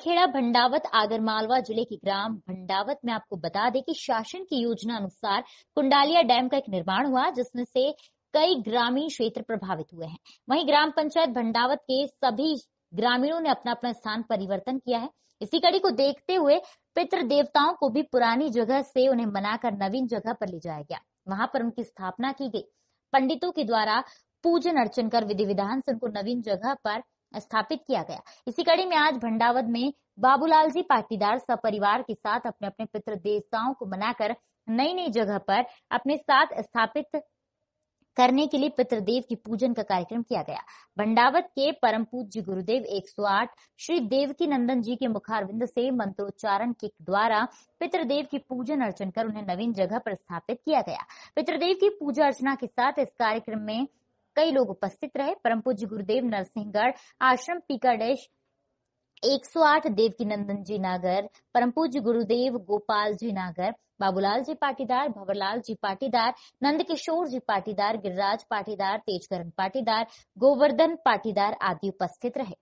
बरखेड़ा भंडावत आगरमालवा जिले के ग्राम भंडावत में आपको बता दें कि शासन की योजना अनुसार कुंडालिया डैम का एक निर्माण हुआ जिसमें से कई ग्रामीण क्षेत्र प्रभावित हुए हैं वहीं ग्राम पंचायत भंडावत के सभी ग्रामीणों ने अपना अपना स्थान परिवर्तन किया है इसी कड़ी को देखते हुए पितृ देवताओं को भी पुरानी जगह से उन्हें मनाकर नवीन जगह पर ले जाया गया वहां पर उनकी स्थापना की गई पंडितों के द्वारा पूजन अर्चन कर विधि विधान से उनको नवीन जगह पर स्थापित किया गया इसी कड़ी में आज भंडावत में बाबूलाल जी पाटीदार सपरिवार के साथ अपने अपने पितृ देवताओं को मनाकर नई नई जगह पर अपने साथ स्थापित करने के लिए पितृदेव की पूजन का कार्यक्रम किया गया भंडावत के परम पूज्य गुरुदेव 108 श्री देवकी नंदन जी के मुखारविंद से मंत्रोच्चारण के द्वारा पितृदेव की पूजन अर्चन कर उन्हें नवीन जगह पर स्थापित किया गया पितृदेव की पूजा अर्चना के साथ इस कार्यक्रम में कई लोग उपस्थित रहे परम पूज्य गुरुदेव नरसिंहगढ़ आश्रम पीकाडेश 108 देवकी नंदन जी नागर परम पूज्य गुरुदेव गोपाल जी नागर बाबूलाल जी पाटीदार भवरलाल जी पाटीदार नंदकिशोर जी पाटीदार गिरिराज पाटीदार तेजकरण पाटीदार गोवर्धन पाटीदार आदि उपस्थित रहे